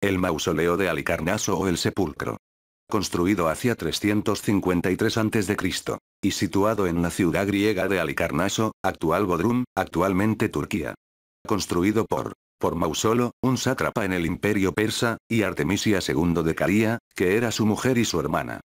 el mausoleo de Alicarnaso o el sepulcro. Construido hacia 353 a.C., y situado en la ciudad griega de Alicarnaso, actual Bodrum, actualmente Turquía. Construido por por Mausolo, un sátrapa en el imperio persa, y Artemisia II de Caria, que era su mujer y su hermana.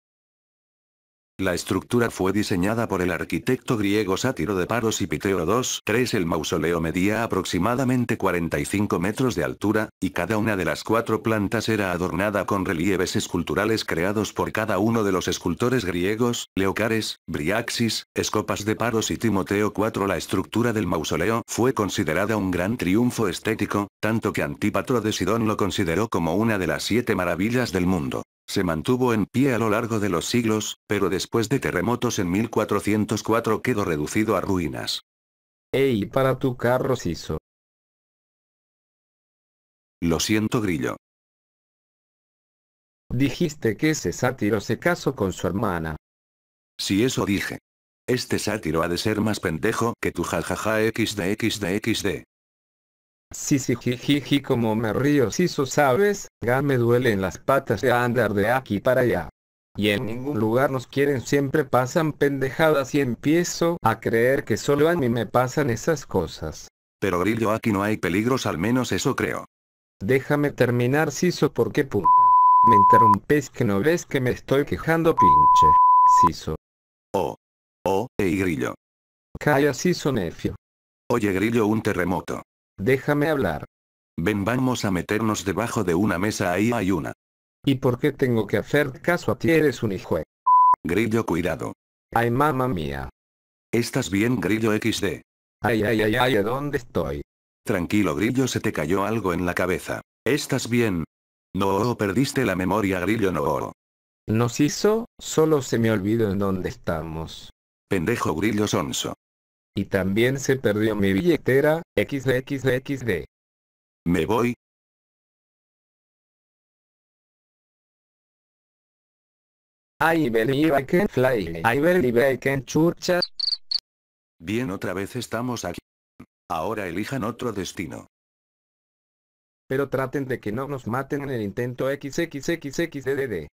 La estructura fue diseñada por el arquitecto griego Sátiro de Paros y Piteo II. El mausoleo medía aproximadamente 45 metros de altura, y cada una de las cuatro plantas era adornada con relieves esculturales creados por cada uno de los escultores griegos, Leocares, Briaxis, Escopas de Paros y Timoteo IV. La estructura del mausoleo fue considerada un gran triunfo estético, tanto que Antípatro de Sidón lo consideró como una de las siete maravillas del mundo se mantuvo en pie a lo largo de los siglos, pero después de terremotos en 1404 quedó reducido a ruinas. ¡Ey, para tu carro, Siso! Lo siento, Grillo. Dijiste que ese sátiro se casó con su hermana. Si eso dije. Este sátiro ha de ser más pendejo que tu jajaja xdxdxd. Sí, sí, jiji, como me río, Siso sabes, ya me duelen las patas de andar de aquí para allá. Y en ningún lugar nos quieren, siempre pasan pendejadas y empiezo a creer que solo a mí me pasan esas cosas. Pero Grillo aquí no hay peligros, al menos eso creo. Déjame terminar, Siso, porque puta. Me interrumpes que no ves que me estoy quejando, pinche. Siso. Oh. Oh, hey Grillo. Calla, Siso, nefio. Oye Grillo, un terremoto. Déjame hablar. Ven, vamos a meternos debajo de una mesa, ahí hay una. ¿Y por qué tengo que hacer caso a ti? Eres un hijo. Grillo, cuidado. Ay, mamá mía. Estás bien, Grillo XD. Ay, ay, ay, ay, dónde estoy? Tranquilo, Grillo, se te cayó algo en la cabeza. ¿Estás bien? No, oh, perdiste la memoria, Grillo, no. Oh. Nos hizo, solo se me olvidó en dónde estamos. Pendejo, Grillo sonso. Y también se perdió mi billetera, xxxd. Me voy, Ay, believe I fly. I believe I can churcha. Bien, otra vez estamos aquí. Ahora elijan otro destino. Pero traten de que no nos maten en el intento XXXXDD.